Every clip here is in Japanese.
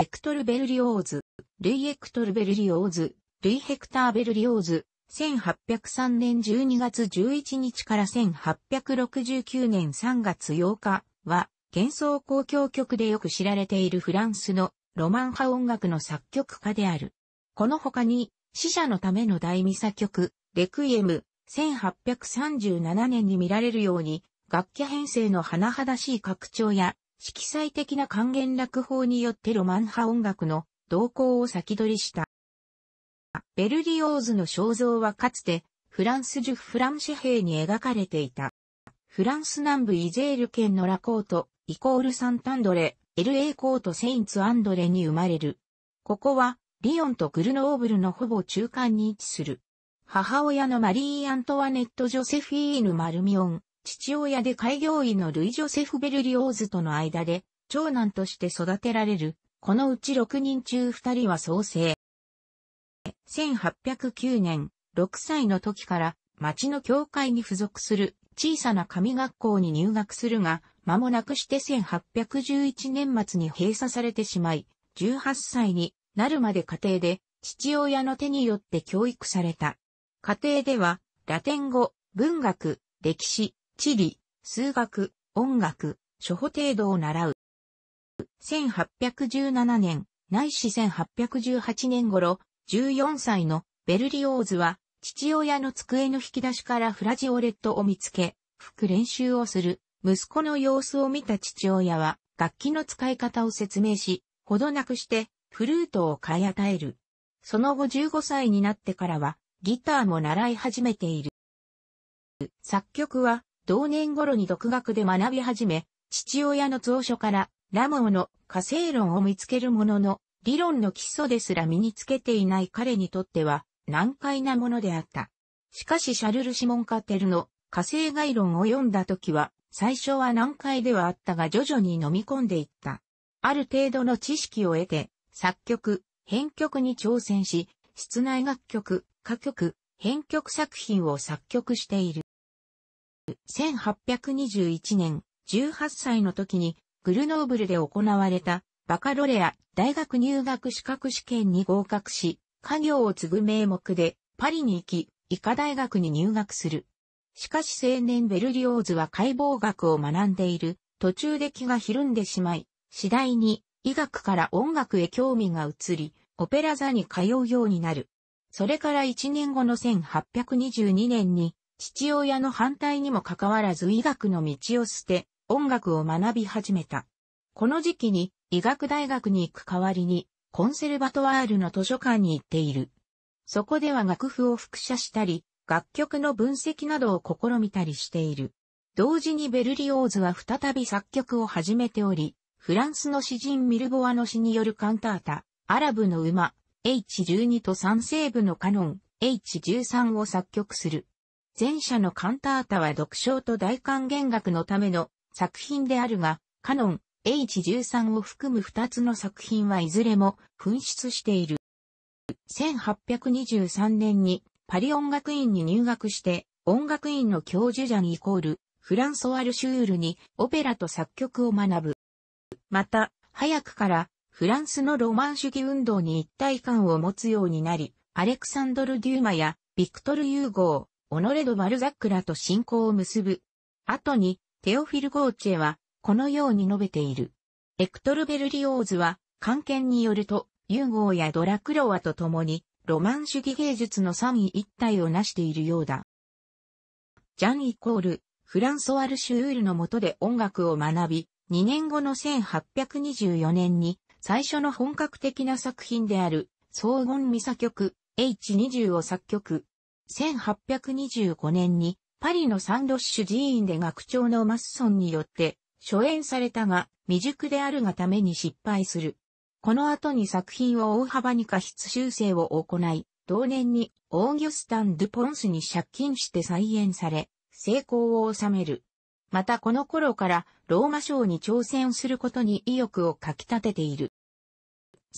ベクトルベルリオーズ、ルイエクトルベルリオーズ、ルイヘクターベルリオーズ、1803年12月11日から1869年3月8日は、幻想交響曲でよく知られているフランスのロマン派音楽の作曲家である。この他に、死者のための大ミサ曲、レクイエム、1837年に見られるように、楽器編成の甚だしい拡張や色彩的な還元落法によってロマン派音楽の動向を先取りした。ベルリオーズの肖像はかつてフランスジュ・フランシェ兵に描かれていた。フランス南部イゼール県のラコート、イコールサンタンドレ、LA コートセインツアンドレに生まれる。ここはリオンとグルノーブルのほぼ中間に位置する。母親のマリー・アントワネット・ジョセフィーヌ・マルミオン、父親で開業医のルイ・ジョセフ・ベルリオーズとの間で、長男として育てられる、このうち6人中2人は創生。1809年、6歳の時から町の教会に付属する小さな神学校に入学するが、間もなくして1811年末に閉鎖されてしまい、18歳になるまで家庭で父親の手によって教育された。家庭では、ラテン語、文学、歴史、地理、数学、音楽、初歩程度を習う。1817年、ないし1818年頃、14歳のベルリオーズは、父親の机の引き出しからフラジオレットを見つけ、吹く練習をする。息子の様子を見た父親は、楽器の使い方を説明し、ほどなくして、フルートを買い与える。その後15歳になってからは、ギターも習い始めている。作曲は、同年頃に独学で学び始め、父親の蔵書からラモーの火星論を見つけるものの、理論の基礎ですら身につけていない彼にとっては難解なものであった。しかしシャルル・シモン・カテルの火星概論を読んだ時は、最初は難解ではあったが徐々に飲み込んでいった。ある程度の知識を得て、作曲、編曲に挑戦し、室内楽曲、歌曲、編曲作品を作曲している。1821年、18歳の時に、グルノーブルで行われた、バカロレア大学入学資格試験に合格し、家業を継ぐ名目で、パリに行き、医科大学に入学する。しかし青年ベルリオーズは解剖学を学んでいる、途中で気がひるんでしまい、次第に医学から音楽へ興味が移り、オペラ座に通うようになる。それから1年後の1822年に父親の反対にもかかわらず医学の道を捨て、音楽を学び始めた。この時期に医学大学に行く代わりに、コンセルバトワールの図書館に行っている。そこでは楽譜を複写したり、楽曲の分析などを試みたりしている。同時にベルリオーズは再び作曲を始めており、フランスの詩人ミルボワの詩によるカンタータ、アラブの馬、H12 と三西部のカノン、H13 を作曲する。前者のカンタータは読唱と大還元楽のための作品であるが、カノン H13 を含む2つの作品はいずれも紛失している。1823年にパリ音楽院に入学して音楽院の教授ジャンイコールフランソワル・シュールにオペラと作曲を学ぶ。また、早くからフランスのロマン主義運動に一体感を持つようになり、アレクサンドル・デューマやビクトル・ユーゴー、オノレ・ド・バルザックらと進行を結ぶ。後に、テオフィル・ゴーチェは、このように述べている。エクトル・ベルリオーズは、関係によると、ユーゴーやドラクロワと共に、ロマン主義芸術の三位一体を成しているようだ。ジャン・イコール、フランソワル・シュールの下で音楽を学び、2年後の1824年に、最初の本格的な作品である、荘厳ミサ曲、H20 を作曲、1825年にパリのサンロッシュ寺院で学長のマッソンによって初演されたが未熟であるがために失敗する。この後に作品を大幅に過失修正を行い、同年にオーギュスタン・ドゥ・ポンスに借金して再演され、成功を収める。またこの頃からローマ賞に挑戦することに意欲をかき立てている。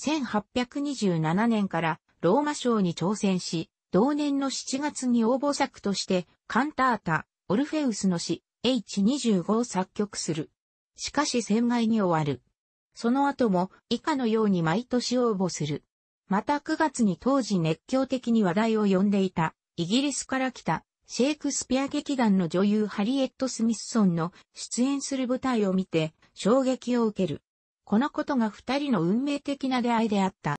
1827年からローマ賞に挑戦し、同年の7月に応募作として、カンタータ、オルフェウスの詩、H25 を作曲する。しかし戦外に終わる。その後も以下のように毎年応募する。また9月に当時熱狂的に話題を呼んでいた、イギリスから来た、シェイクスピア劇団の女優ハリエット・スミスソンの出演する舞台を見て衝撃を受ける。このことが二人の運命的な出会いであった。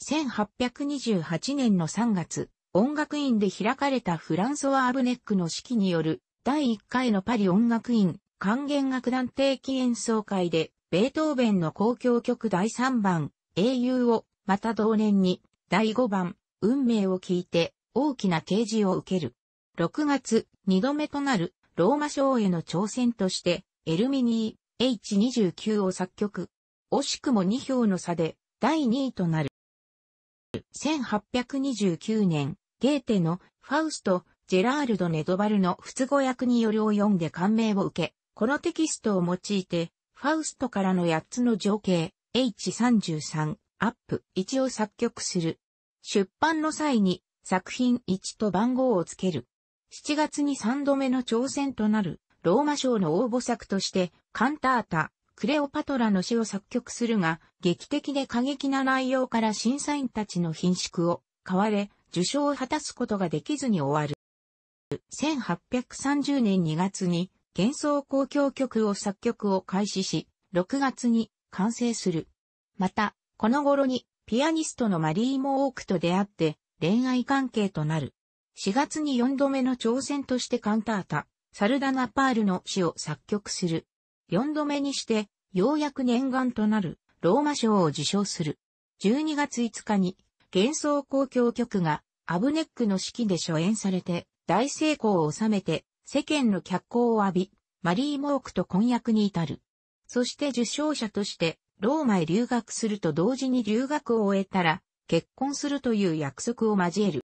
1828年の3月、音楽院で開かれたフランソワ・アブネックの指揮による第1回のパリ音楽院管弦楽団定期演奏会で、ベートーベンの公共曲第3番、英雄を、また同年に、第5番、運命を聞いて、大きな啓示を受ける。6月、2度目となる、ローマ賞への挑戦として、エルミニー、H29 を作曲。惜しくも2票の差で、第2位となる。1829年、ゲーテのファウスト、ジェラールド・ネドバルの仏語訳によるを読んで感銘を受け、このテキストを用いて、ファウストからの8つの情景、H33、アップ、1を作曲する。出版の際に作品1と番号をつける。7月に3度目の挑戦となるローマ賞の応募作としてカンタータ、クレオパトラの詩を作曲するが、劇的で過激な内容から審査員たちの品縮を買われ、受賞を果たすことができずに終わる。1830年2月に幻想交響曲を作曲を開始し、6月に完成する。また、この頃にピアニストのマリー・モークと出会って恋愛関係となる。4月に4度目の挑戦としてカンタータ、サルダナパールの詩を作曲する。4度目にして、ようやく念願となるローマ賞を受賞する。12月5日に幻想交響曲がアブネックの式で初演されて大成功を収めて世間の脚光を浴び、マリー・モークと婚約に至る。そして受賞者としてローマへ留学すると同時に留学を終えたら結婚するという約束を交える。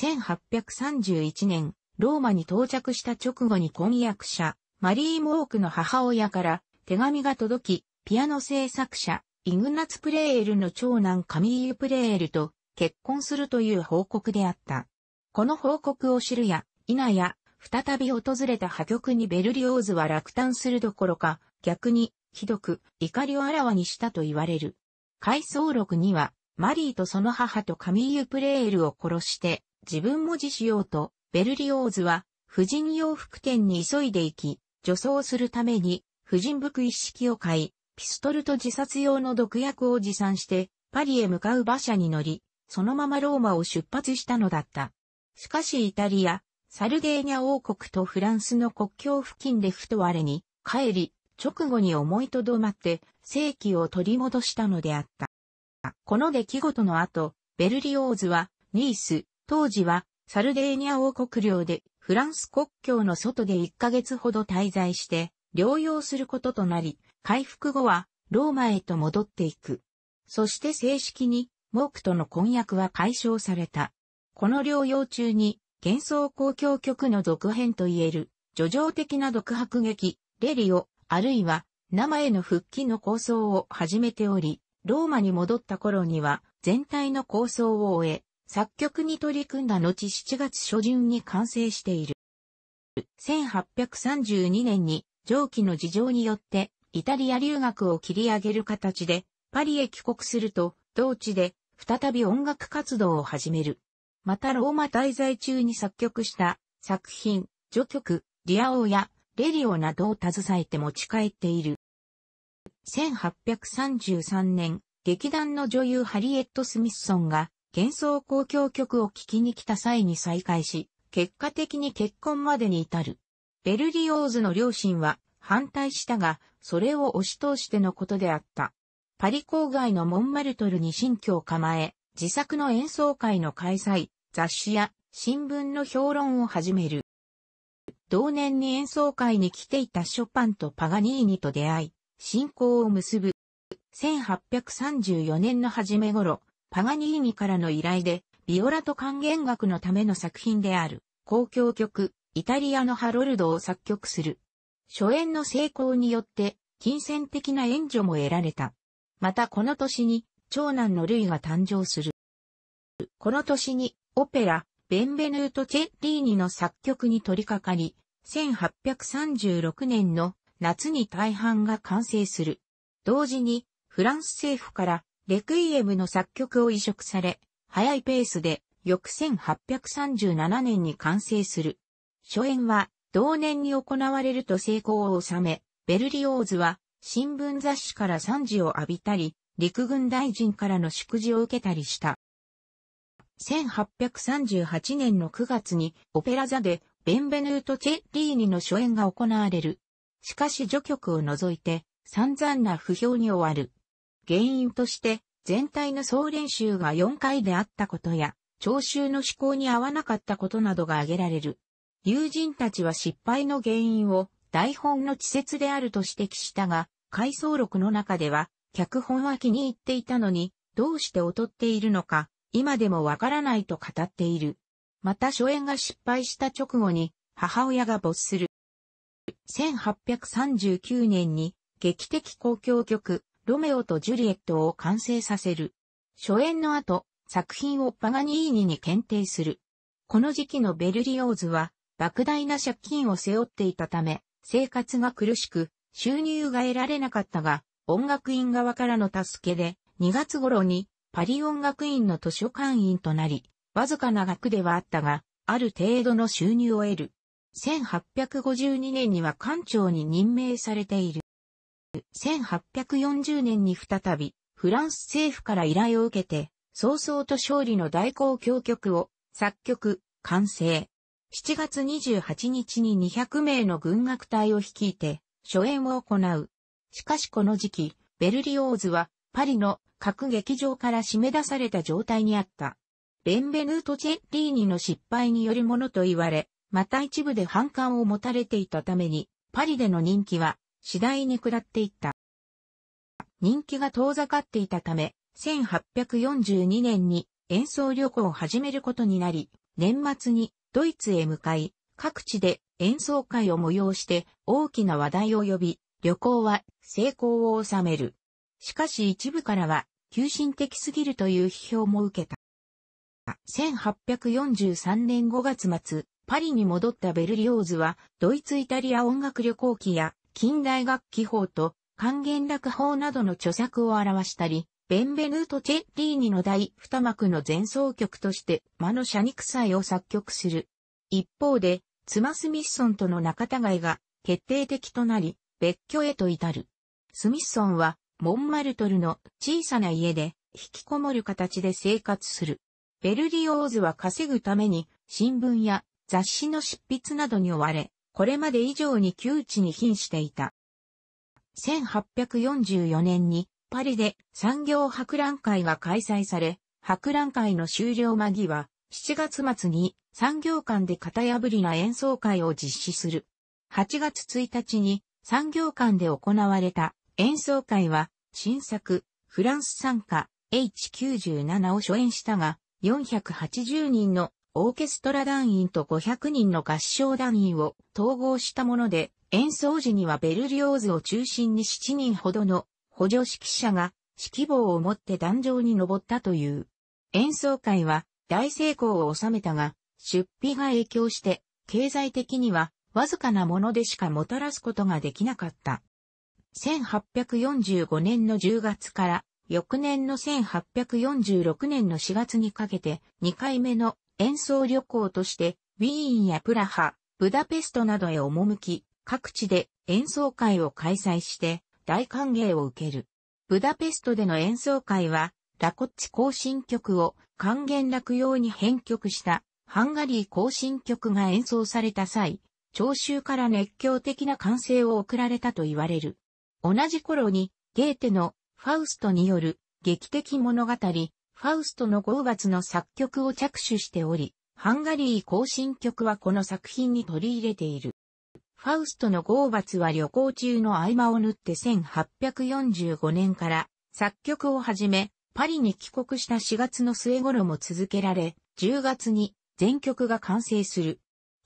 1831年、ローマに到着した直後に婚約者、マリー・モークの母親から手紙が届き、ピアノ制作者、イグナツ・プレーエルの長男カミーユ・プレーエルと結婚するという報告であった。この報告を知るや、否や、再び訪れた破局にベルリオーズは落胆するどころか、逆に、ひどく、怒りをあらわにしたと言われる。回想録には、マリーとその母とカミーユ・プレーエルを殺して、自分も自死ようと、ベルリオーズは、婦人洋服店に急いで行き、助走するために、婦人服一式を買い、ピストルと自殺用の毒薬を持参して、パリへ向かう馬車に乗り、そのままローマを出発したのだった。しかしイタリア、サルデーニャ王国とフランスの国境付近でふと我に帰り、直後に思いとどまって正規を取り戻したのであった。この出来事の後、ベルリオーズはニース、当時はサルデーニャ王国領でフランス国境の外で1ヶ月ほど滞在して、療養することとなり、回復後はローマへと戻っていく。そして正式に、モークとの婚約は解消された。この療養中に、幻想公共曲の続編といえる、叙情的な独白劇、レリオ、あるいは、生への復帰の構想を始めており、ローマに戻った頃には、全体の構想を終え、作曲に取り組んだ後7月初旬に完成している。1832年に上記の事情によってイタリア留学を切り上げる形でパリへ帰国すると同地で再び音楽活動を始める。またローマ滞在中に作曲した作品、序曲、リアオやレリオなどを携えて持ち帰っている。1833年、劇団の女優ハリエット・スミッソンが幻想交響曲を聴きに来た際に再会し、結果的に結婚までに至る。ベルリオーズの両親は反対したが、それを押し通してのことであった。パリ郊外のモンマルトルに新居を構え、自作の演奏会の開催、雑誌や新聞の評論を始める。同年に演奏会に来ていたショパンとパガニーニと出会い、信仰を結ぶ。1834年の初め頃、パガニーニからの依頼で、ビオラと還元楽のための作品である、公共曲、イタリアのハロルドを作曲する。初演の成功によって、金銭的な援助も得られた。またこの年に、長男のルイが誕生する。この年に、オペラ、ベンベヌート・チェッリーニの作曲に取り掛かり、1836年の夏に大半が完成する。同時に、フランス政府からレクイエムの作曲を移植され、早いペースで、翌1837年に完成する。初演は、同年に行われると成功を収め、ベルリオーズは、新聞雑誌から賛辞を浴びたり、陸軍大臣からの祝辞を受けたりした。1838年の9月にオペラ座でベンベヌート・チェリーニの初演が行われる。しかし序曲を除いて散々な不評に終わる。原因として全体の総練習が4回であったことや、聴衆の思考に合わなかったことなどが挙げられる。友人たちは失敗の原因を台本の稚拙であると指摘したが、回想録の中では、脚本は気に入っていたのに、どうして劣っているのか、今でもわからないと語っている。また初演が失敗した直後に、母親が没する。1839年に、劇的公共曲、ロメオとジュリエットを完成させる。初演の後、作品をパガニーニに検定する。この時期のベルリオーズは、莫大な借金を背負っていたため、生活が苦しく、収入が得られなかったが、音楽院側からの助けで、2月頃にパリ音楽院の図書館員となり、わずかな額ではあったが、ある程度の収入を得る。1852年には館長に任命されている。1840年に再び、フランス政府から依頼を受けて、早々と勝利の大公共曲を作曲、完成。7月28日に200名の軍楽隊を率いて、初演を行う。しかしこの時期、ベルリオーズは、パリの各劇場から締め出された状態にあった。ベンベヌート・チェッリーニの失敗によるものと言われ、また一部で反感を持たれていたために、パリでの人気は次第に下っていった。人気が遠ざかっていたため、1842年に演奏旅行を始めることになり、年末にドイツへ向かい、各地で演奏会を催して大きな話題を呼び、旅行は成功を収める。しかし一部からは、急進的すぎるという批評も受けた。1843年5月末、パリに戻ったベルリオーズは、ドイツイタリア音楽旅行記や近代楽器法と還元楽法などの著作を表したり、ベンベヌート・チェッリーニの第二幕の前奏曲として魔の社肉祭を作曲する。一方で、ツマ・スミッソンとの仲違いが決定的となり、別居へと至る。スミッソンは、モンマルトルの小さな家で引きこもる形で生活する。ベルリオーズは稼ぐために新聞や雑誌の執筆などに追われ、これまで以上に窮地に瀕していた。1844年にパリで産業博覧会が開催され、博覧会の終了間際、7月末に産業館で型破りな演奏会を実施する。8月1日に産業館で行われた演奏会は新作フランス参加 H97 を初演したが480人のオーケストラ団員と500人の合唱団員を統合したもので、演奏時にはベルリオーズを中心に7人ほどの補助指揮者が指揮棒を持って壇上に登ったという。演奏会は大成功を収めたが、出費が影響して経済的にはわずかなものでしかもたらすことができなかった。1845年の10月から翌年の1846年の4月にかけて2回目の演奏旅行としてウィーンやプラハ、ブダペストなどへ赴き、各地で演奏会を開催して大歓迎を受ける。ブダペストでの演奏会は、ラコッチ行進曲を還元落用に編曲したハンガリー行進曲が演奏された際、聴衆から熱狂的な歓声を送られたと言われる。同じ頃にゲーテのファウストによる劇的物語ファウストの5月の作曲を着手しており、ハンガリー行進曲はこの作品に取り入れている。ファウストのゴーバツは旅行中の合間を縫って1845年から作曲を始め、パリに帰国した4月の末頃も続けられ、10月に全曲が完成する。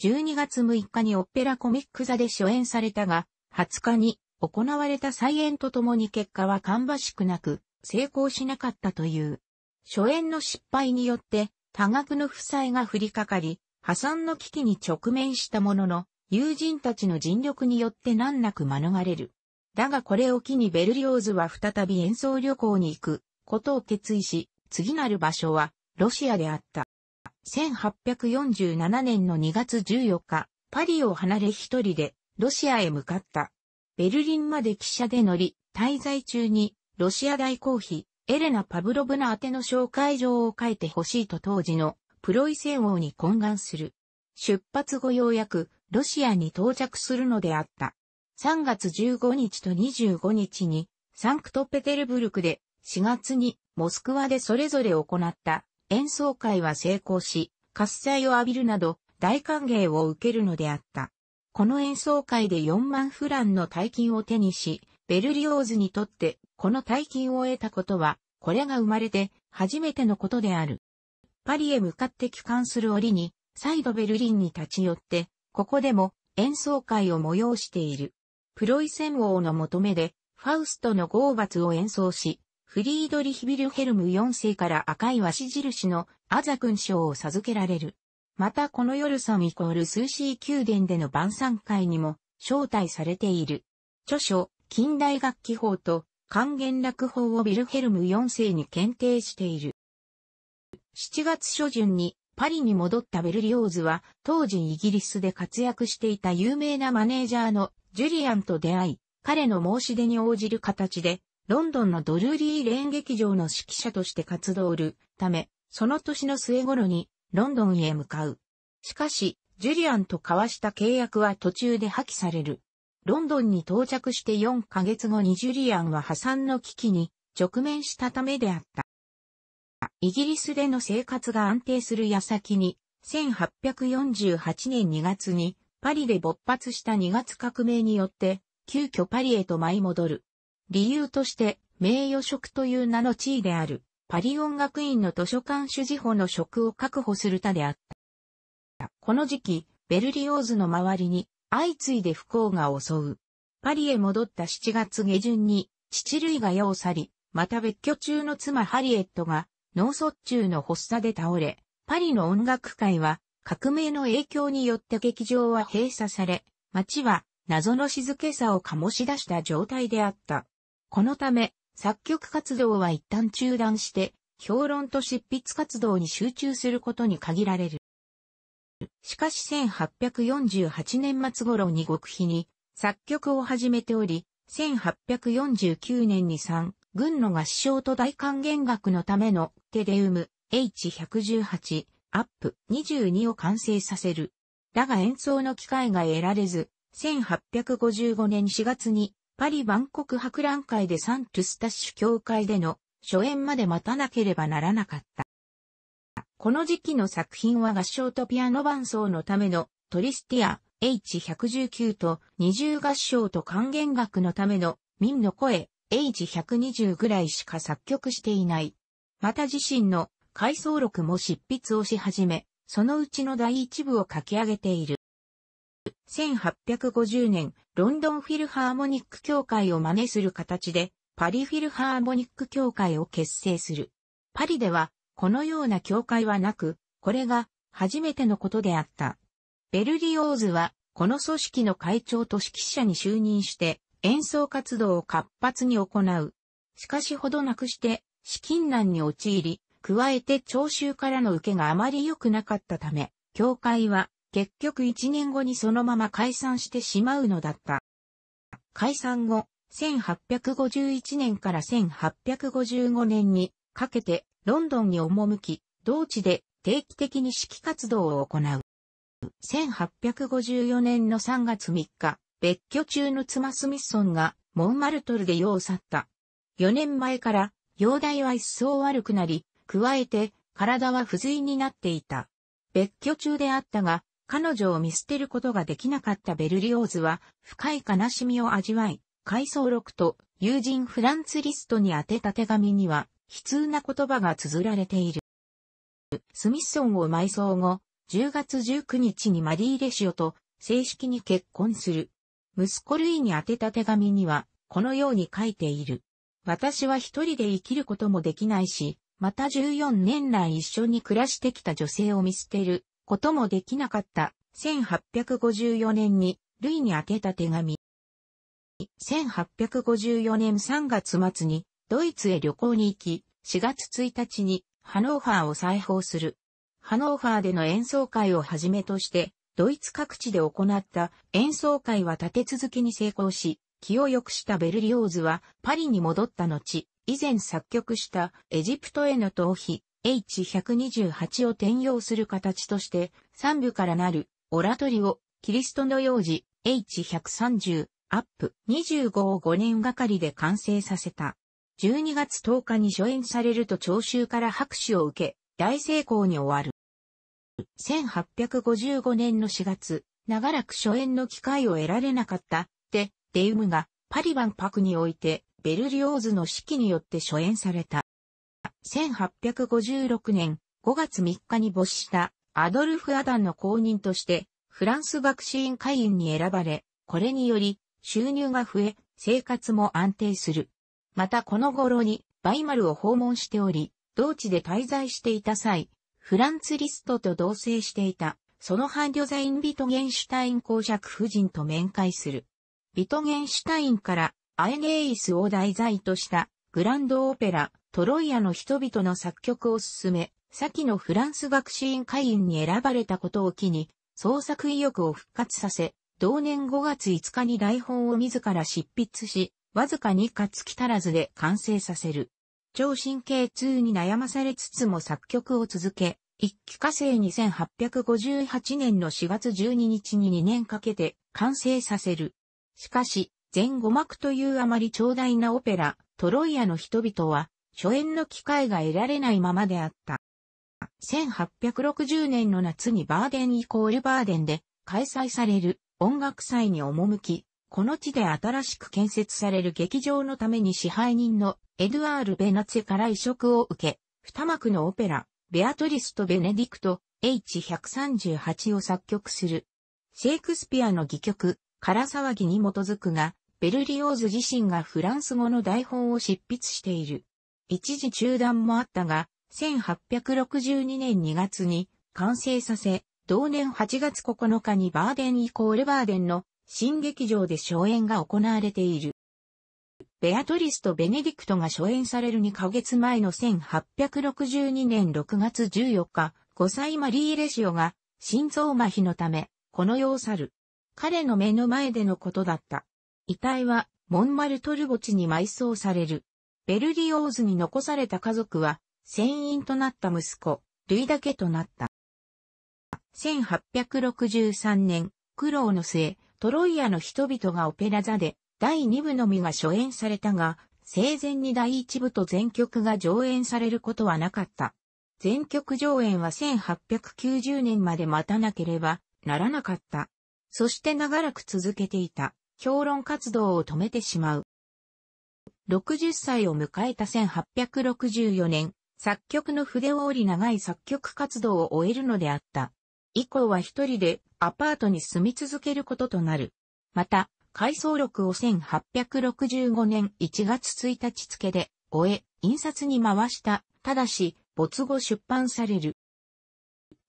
12月6日にオペラコミック座で初演されたが、20日に行われた再演とともに結果は芳しくなく、成功しなかったという。初演の失敗によって多額の負債が降りかかり、破産の危機に直面したものの、友人たちの尽力によって難なく免れる。だがこれを機にベルリオーズは再び演奏旅行に行くことを決意し、次なる場所はロシアであった。1847年の2月14日、パリを離れ一人でロシアへ向かった。ベルリンまで汽車で乗り、滞在中にロシア大公費エレナ・パブロブナ宛ての紹介状を書いてほしいと当時のプロイセン王に懇願する。出発後ようやくロシアに到着するのであった。3月15日と25日にサンクトペテルブルクで4月にモスクワでそれぞれ行った演奏会は成功し、喝采を浴びるなど大歓迎を受けるのであった。この演奏会で4万フランの大金を手にし、ベルリオーズにとって、この大金を得たことは、これが生まれて初めてのことである。パリへ向かって帰還する折に、再度ベルリンに立ち寄って、ここでも演奏会を催している。プロイセン王の求めで、ファウストのバ罰を演奏し、フリードリヒ・ビルヘルム4世から赤い紙印のアザ勲章を授けられる。またこの夜サミコールスーシー宮殿での晩餐会にも招待されている。著書、近代楽器法と還元楽法をヴィルヘルム4世に検定している。7月初旬にパリに戻ったベルリオーズは当時イギリスで活躍していた有名なマネージャーのジュリアンと出会い、彼の申し出に応じる形でロンドンのドルーリーレーン劇場の指揮者として活動るため、その年の末頃にロンドンへ向かう。しかし、ジュリアンと交わした契約は途中で破棄される。ロンドンに到着して4ヶ月後にジュリアンは破産の危機に直面したためであった。イギリスでの生活が安定する矢先に、1848年2月にパリで勃発した2月革命によって、急遽パリへと舞い戻る。理由として、名誉職という名の地位である、パリ音楽院の図書館主事補の職を確保するたであった。この時期、ベルリオーズの周りに相次いで不幸が襲う。パリへ戻った7月下旬に、父類が矢を去り、また別居中の妻ハリエットが脳卒中の発作で倒れ、パリの音楽界は革命の影響によって劇場は閉鎖され、街は謎の静けさを醸し出した状態であった。このため、作曲活動は一旦中断して、評論と執筆活動に集中することに限られる。しかし1848年末頃に極秘に作曲を始めており、1849年に3、軍の合唱と大還元楽のためのテデウム H118 アップ22を完成させる。だが演奏の機会が得られず、1855年4月にパリ万国博覧会でサントゥスタッシュ協会での初演まで待たなければならなかった。この時期の作品は合唱とピアノ伴奏のためのトリスティア H119 と二重合唱と還元楽のための民の声 H120 ぐらいしか作曲していない。また自身の回想録も執筆をし始め、そのうちの第一部を書き上げている。1850年、ロンドンフィルハーモニック協会を真似する形で、パリフィルハーモニック協会を結成する。パリでは、このような教会はなく、これが初めてのことであった。ベルリオーズは、この組織の会長と指揮者に就任して、演奏活動を活発に行う。しかしほどなくして、資金難に陥り、加えて聴衆からの受けがあまり良くなかったため、教会は結局1年後にそのまま解散してしまうのだった。解散後、1851年から1855年にかけてロンドンに赴き、同地で定期的に指揮活動を行う。1854年の3月3日、別居中の妻スミッソンがモンマルトルで世を去った。4年前から容体は一層悪くなり、加えて体は不随になっていた。別居中であったが、彼女を見捨てることができなかったベルリオーズは深い悲しみを味わい、回想録と友人フランツリストに宛てた手紙には悲痛な言葉が綴られている。スミッソンを埋葬後、10月19日にマリー・レシオと正式に結婚する。息子ルイに宛てた手紙には、このように書いている。私は一人で生きることもできないし、また14年来一緒に暮らしてきた女性を見捨てることもできなかった。1854年に、ルイに宛てた手紙。1854年3月末に、ドイツへ旅行に行き、4月1日にハノーファーを再訪する。ハノーファーでの演奏会をはじめとして、ドイツ各地で行った演奏会は立て続けに成功し、気を良くしたベルリオーズはパリに戻った後、以前作曲したエジプトへの逃避 H128 を転用する形として3部からなるオラトリオ、キリストの幼児 H130 アップ25を5年がかりで完成させた。12月10日に初演されると聴衆から拍手を受け、大成功に終わる。1855年の4月、長らく初演の機会を得られなかった、で、デウムがパリ万博においてベルリオーズの指揮によって初演された。1856年5月3日に没したアドルフ・アダンの後任としてフランス学士院会員に選ばれ、これにより収入が増え、生活も安定する。またこの頃にバイマルを訪問しており、同地で滞在していた際、フランツ・リストと同棲していた、その伴侶ザイン・ビトゲンシュタイン公爵夫人と面会する。ビトゲンシュタインからアエネイスを題材としたグランドオペラトロイアの人々の作曲を進め、先のフランス学士院会員に選ばれたことを機に、創作意欲を復活させ、同年5月5日に台本を自ら執筆し、わずかにか月足らずで完成させる。超神経痛に悩まされつつも作曲を続け、一期化成2858年の4月12日に2年かけて完成させる。しかし、全五幕というあまり長大なオペラ、トロイアの人々は、初演の機会が得られないままであった。1860年の夏にバーデンイコールバーデンで開催される音楽祭に赴き、この地で新しく建設される劇場のために支配人のエドゥアール・ベナツェから移植を受け、二幕のオペラ、ベアトリスとベネディクト、H138 を作曲する。シェイクスピアの戯曲、ラ騒ぎに基づくが、ベルリオーズ自身がフランス語の台本を執筆している。一時中断もあったが、1862年2月に完成させ、同年8月9日にバーデンイコールバーデンの新劇場で初演が行われている。ベアトリスとベネディクトが初演される2ヶ月前の1862年6月14日、5歳マリー・レシオが心臓麻痺のため、この世を去る。彼の目の前でのことだった。遺体はモンマルトル墓地に埋葬される。ベルリオーズに残された家族は、船員となった息子、ルイだけとなった。1863年、苦労の末、トロイアの人々がオペラ座で第2部のみが初演されたが、生前に第1部と全曲が上演されることはなかった。全曲上演は1890年まで待たなければならなかった。そして長らく続けていた評論活動を止めてしまう。60歳を迎えた1864年、作曲の筆を折り長い作曲活動を終えるのであった。以降は一人でアパートに住み続けることとなる。また、回想録を1865年1月1日付で終え、印刷に回した、ただし、没後出版される。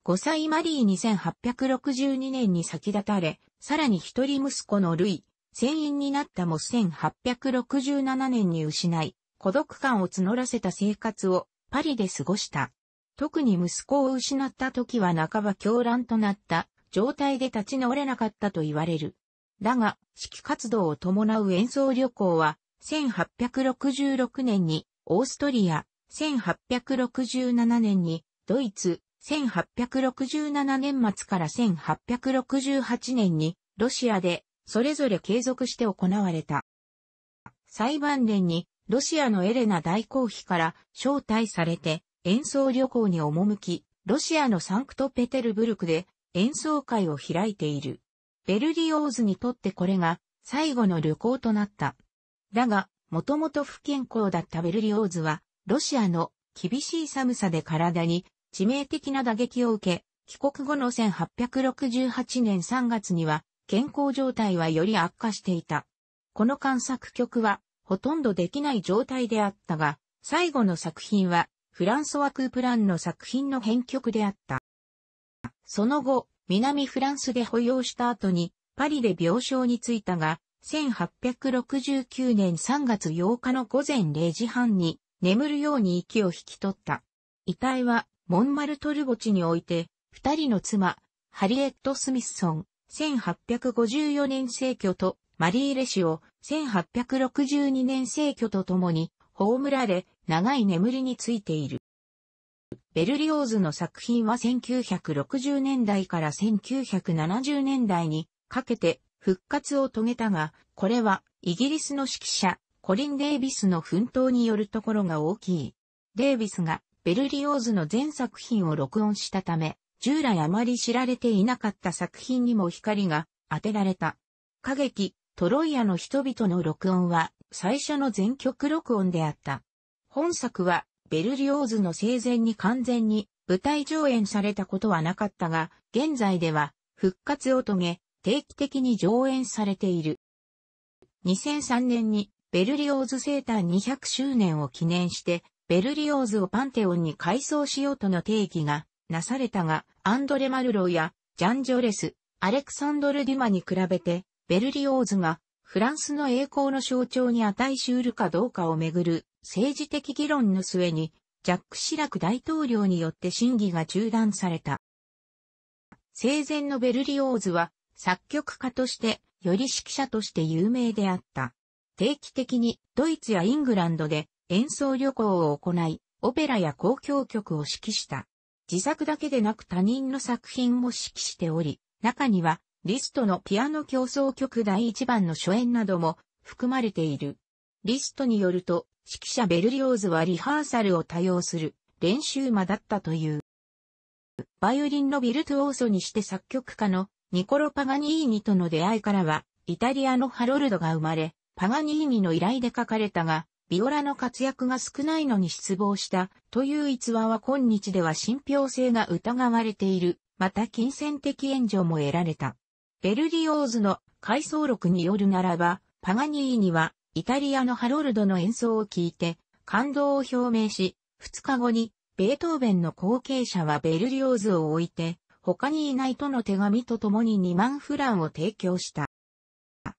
5歳マリー2862年に先立たれ、さらに一人息子のルイ、船員になったも1867年に失い、孤独感を募らせた生活をパリで過ごした。特に息子を失った時は半ば狂乱となった状態で立ち直れなかったと言われる。だが、指揮活動を伴う演奏旅行は、1866年にオーストリア、1867年にドイツ、1867年末から1868年にロシアでそれぞれ継続して行われた。裁判連にロシアのエレナ大公妃から招待されて演奏旅行に赴き、ロシアのサンクトペテルブルクで演奏会を開いている。ベルリオーズにとってこれが最後の旅行となった。だが、もともと不健康だったベルリオーズは、ロシアの厳しい寒さで体に致命的な打撃を受け、帰国後の1868年3月には、健康状態はより悪化していた。この観作曲は、ほとんどできない状態であったが、最後の作品は、フランソワ・クープランの作品の編曲であった。その後、南フランスで保養した後に、パリで病床に着いたが、1869年3月8日の午前0時半に、眠るように息を引き取った。遺体は、モンマルトル墓地において、二人の妻、ハリエット・スミスソン、1854年生去と、マリーレ氏を1862年生去と共に、葬られ、長い眠りについている。ベルリオーズの作品は1960年代から1970年代にかけて復活を遂げたが、これはイギリスの指揮者、コリン・デイビスの奮闘によるところが大きい。デイビスがベルリオーズの全作品を録音したため、従来あまり知られていなかった作品にも光が当てられた。歌劇、トロイアの人々の録音は最初の全曲録音であった。本作は、ベルリオーズの生前に完全に舞台上演されたことはなかったが、現在では復活を遂げ、定期的に上演されている。2003年にベルリオーズ生誕200周年を記念して、ベルリオーズをパンテオンに改装しようとの定義がなされたが、アンドレ・マルローやジャン・ジョレス、アレクサンドル・デュマに比べて、ベルリオーズがフランスの栄光の象徴に値しうるかどうかをめぐる政治的議論の末に、ジャック・シラク大統領によって審議が中断された。生前のベルリオーズは、作曲家として、より指揮者として有名であった。定期的にドイツやイングランドで演奏旅行を行い、オペラや公共曲を指揮した。自作だけでなく他人の作品も指揮しており、中にはリストのピアノ競争曲第1番の初演なども含まれている。リストによると、指揮者ベルリオーズはリハーサルを多用する練習間だったという。バイオリンのビルトオーソにして作曲家のニコロ・パガニーニとの出会いからは、イタリアのハロルドが生まれ、パガニーニの依頼で書かれたが、ビオラの活躍が少ないのに失望したという逸話は今日では信憑性が疑われている。また金銭的援助も得られた。ベルリオーズの回想録によるならば、パガニーニはイタリアのハロルドの演奏を聴いて、感動を表明し、2日後に、ベートーベンの後継者はベルリオーズを置いて、他にいないとの手紙と共に2万フランを提供した。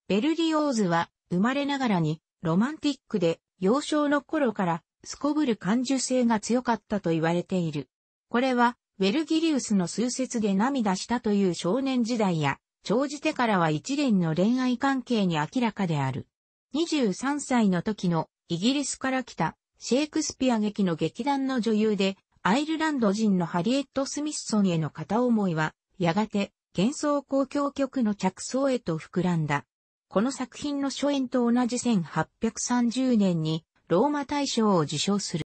ベルリオーズは、生まれながらに、ロマンティックで、幼少の頃から、すこぶる感受性が強かったと言われている。これは、ウェルギリウスの数節で涙したという少年時代や、長じてからは一連の恋愛関係に明らかである。23歳の時のイギリスから来たシェイクスピア劇の劇団の女優で、アイルランド人のハリエット・スミッソンへの片思いは、やがて幻想交響曲の着想へと膨らんだ。この作品の初演と同じ1830年にローマ大賞を受賞する。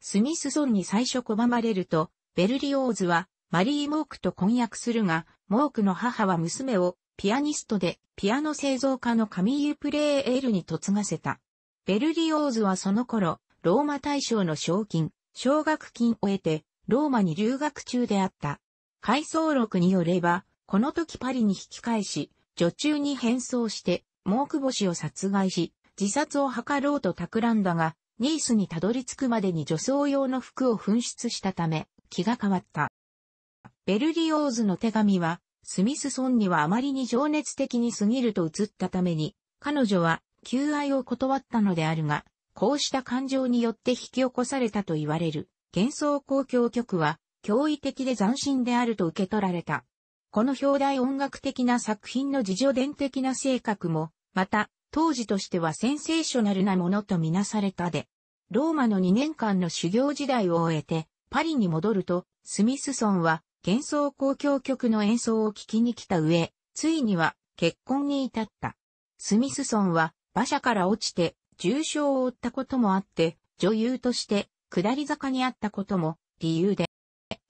スミスソンに最初拒まれると、ベルリオーズはマリー・モークと婚約するが、モークの母は娘をピアニストでピアノ製造家のカミーユ・プレーエールに嫁がせた。ベルリオーズはその頃、ローマ大賞の賞金、奨学金を得て、ローマに留学中であった。回想録によれば、この時パリに引き返し、女中に変装して、モーク星を殺害し、自殺を図ろうと企んだが、ニースにたどり着くまでに女装用の服を紛失したため、気が変わった。ベルリオーズの手紙は、スミスソンにはあまりに情熱的に過ぎると映ったために、彼女は求愛を断ったのであるが、こうした感情によって引き起こされたと言われる幻想交響曲は驚異的で斬新であると受け取られた。この表題音楽的な作品の自助伝的な性格も、また、当時としてはセンセーショナルなものとみなされたで、ローマの2年間の修行時代を終えて、パリに戻ると、スミスソンは幻想交響曲の演奏を聞きに来た上、ついには結婚に至った。スミスソンは馬車から落ちて重傷を負ったこともあって、女優として下り坂にあったことも理由で。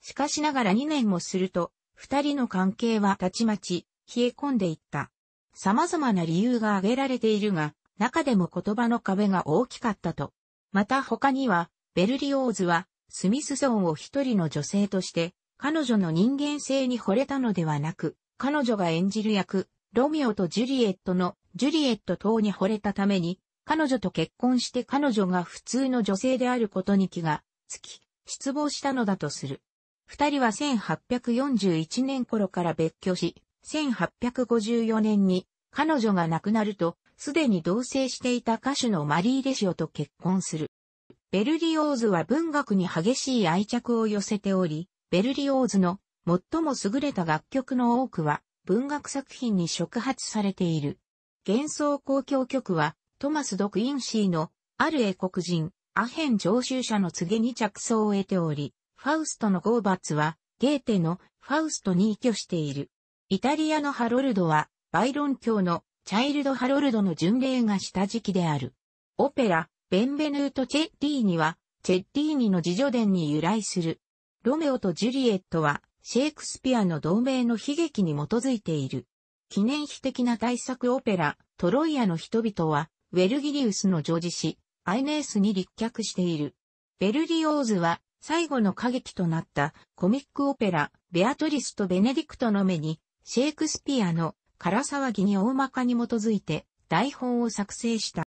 しかしながら2年もすると、二人の関係はたちまち冷え込んでいった。様々な理由が挙げられているが、中でも言葉の壁が大きかったと。また他には、ベルリオーズは、スミスソンを一人の女性として彼女の人間性に惚れたのではなく、彼女が演じる役、ロミオとジュリエットのジュリエット等に惚れたために、彼女と結婚して彼女が普通の女性であることに気がつき、失望したのだとする。二人は1841年頃から別居し、1854年に彼女が亡くなると、すでに同棲していた歌手のマリー・レシオと結婚する。ベルリオーズは文学に激しい愛着を寄せており、ベルリオーズの最も優れた楽曲の多くは文学作品に触発されている。幻想交響曲はトマス・ドクインシーのある英国人、アヘン常習者の告げに着想を得ており、ファウストのゴーバツはゲーテのファウストに依拠している。イタリアのハロルドはバイロン教のチャイルド・ハロルドの巡礼が下敷きである。オペラ、ベンベヌート・チェッティーニは、チェッティーニの自叙伝に由来する。ロメオとジュリエットはシェイクスピアの同盟の悲劇に基づいている。記念碑的な大作オペラ、トロイアの人々は、ウェルギリウスの女児誌、アイネースに立脚している。ベルリオーズは、最後の歌劇となったコミックオペラ、ベアトリスとベネディクトの目に、シェイクスピアのら騒ぎに大まかに基づいて台本を作成した。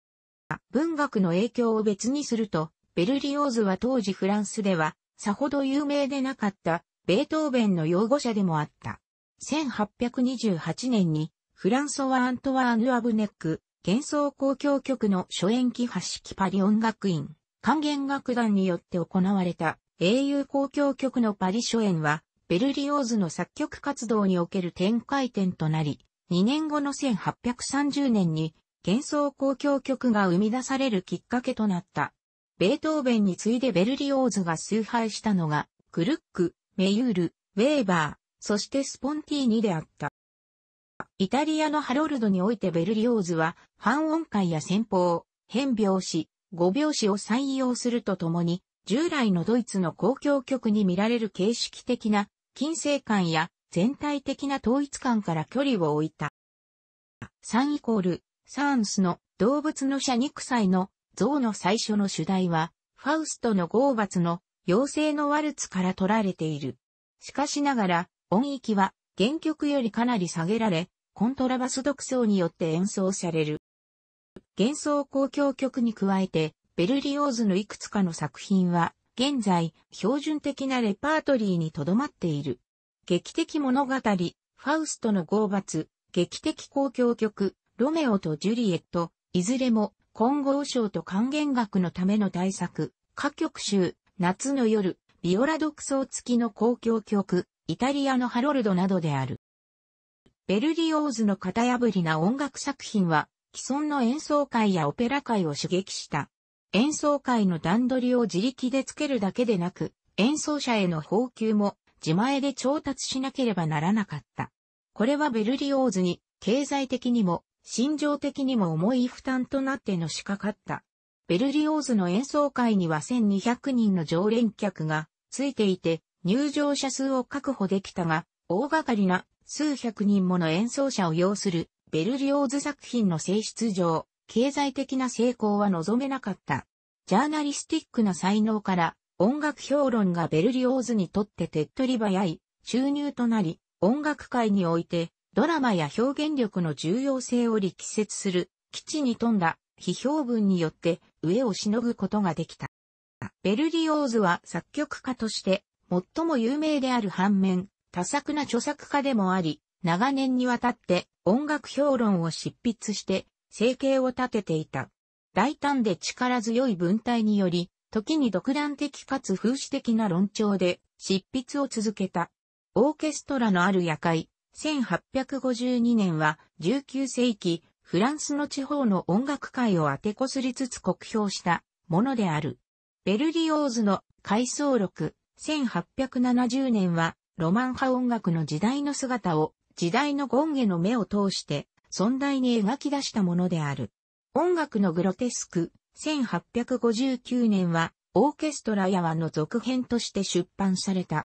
文学の影響を別にすると、ベルリオーズは当時フランスではさほど有名でなかったベートーベンの擁護者でもあった。1828年にフランソワ・アントワーヌ・アブネック、幻想交響曲の初演期発式パリ音楽院、管弦楽団によって行われた英雄交響曲のパリ初演は、ベルリオーズの作曲活動における展開点となり、2年後の1830年に幻想交響曲が生み出されるきっかけとなった。ベートーベンに次いでベルリオーズが崇拝したのが、クルック、メユール、ウェーバー、そしてスポンティーニであった。イタリアのハロルドにおいてベルリオーズは、半音階や先方、変拍子、五拍子を採用するとともに、従来のドイツの公共曲に見られる形式的な、近世感や全体的な統一感から距離を置いた。3イコール、サーンスの動物の社肉祭の像の最初の主題は、ファウストのゴーバツの妖精のワルツから取られている。しかしながら、音域は原曲よりかなり下げられ、コントラバス独奏によって演奏される。幻想交響曲に加えて、ベルリオーズのいくつかの作品は、現在、標準的なレパートリーに留まっている。劇的物語、ファウストの豪罰、劇的交響曲、ロメオとジュリエット、いずれも混合賞と還元学のための大作、歌曲集、夏の夜、ビオラ独奏付きの公共曲、イタリアのハロルドなどである。ベルリオーズの型破りな音楽作品は、既存の演奏会やオペラ会を刺激した。演奏会の段取りを自力でつけるだけでなく、演奏者への報給も自前で調達しなければならなかった。これはベルリオーズに経済的にも心情的にも重い負担となってのしかかった。ベルリオーズの演奏会には1200人の常連客がついていて入場者数を確保できたが、大掛かりな数百人もの演奏者を要するベルリオーズ作品の性質上、経済的な成功は望めなかった。ジャーナリスティックな才能から音楽評論がベルリオーズにとって手っ取り早い収入となり、音楽界においてドラマや表現力の重要性を力説する、基地に富んだ批評文によって上をしのぐことができた。ベルリオーズは作曲家として最も有名である反面、多作な著作家でもあり、長年にわたって音楽評論を執筆して生計を立てていた。大胆で力強い文体により、時に独断的かつ風刺的な論調で執筆を続けた。オーケストラのある夜会、1852年は19世紀、フランスの地方の音楽界を当てこすりつつ酷評したものである。ベルリオーズの回想録1870年はロマン派音楽の時代の姿を時代のゴンゲの目を通して存在に描き出したものである。音楽のグロテスク1859年はオーケストラやワの続編として出版された。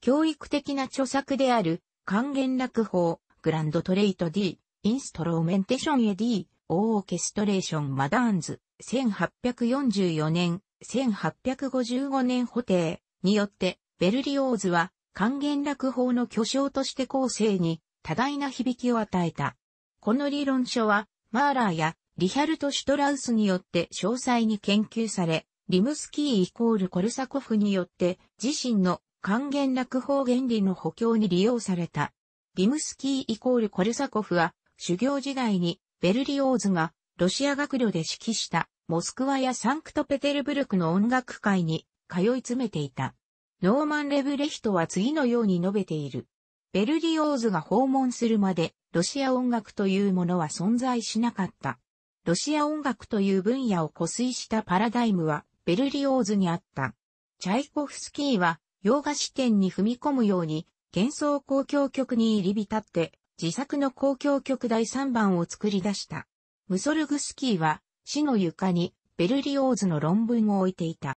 教育的な著作である還元楽法、グランドトレイト D、インストローメンテション a D、オーケストレーションマダーンズ、1844年、1855年補定によって、ベルリオーズは、還元楽法の巨匠として後世に、多大な響きを与えた。この理論書は、マーラーやリヒャルト・シュトラウスによって詳細に研究され、リムスキーイコールコルサコフによって自身の還元落法原理の補強に利用された。ビムスキーイコールコルサコフは、修行時代にベルリオーズがロシア学旅で指揮したモスクワやサンクトペテルブルクの音楽会に通い詰めていた。ノーマン・レブレヒトは次のように述べている。ベルリオーズが訪問するまでロシア音楽というものは存在しなかった。ロシア音楽という分野を固水したパラダイムはベルリオーズにあった。チャイコフスキーは洋菓子店に踏み込むように、幻想公共曲に入り浸って、自作の公共曲第3番を作り出した。ムソルグスキーは、死の床に、ベルリオーズの論文を置いていた。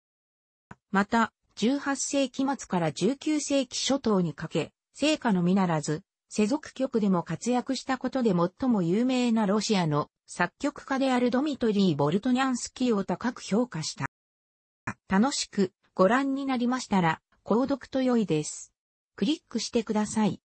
また、18世紀末から19世紀初頭にかけ、成果のみならず、世俗曲でも活躍したことで最も有名なロシアの作曲家であるドミトリー・ボルトニャンスキーを高く評価した。楽しくご覧になりましたら、購読と良いです。クリックしてください。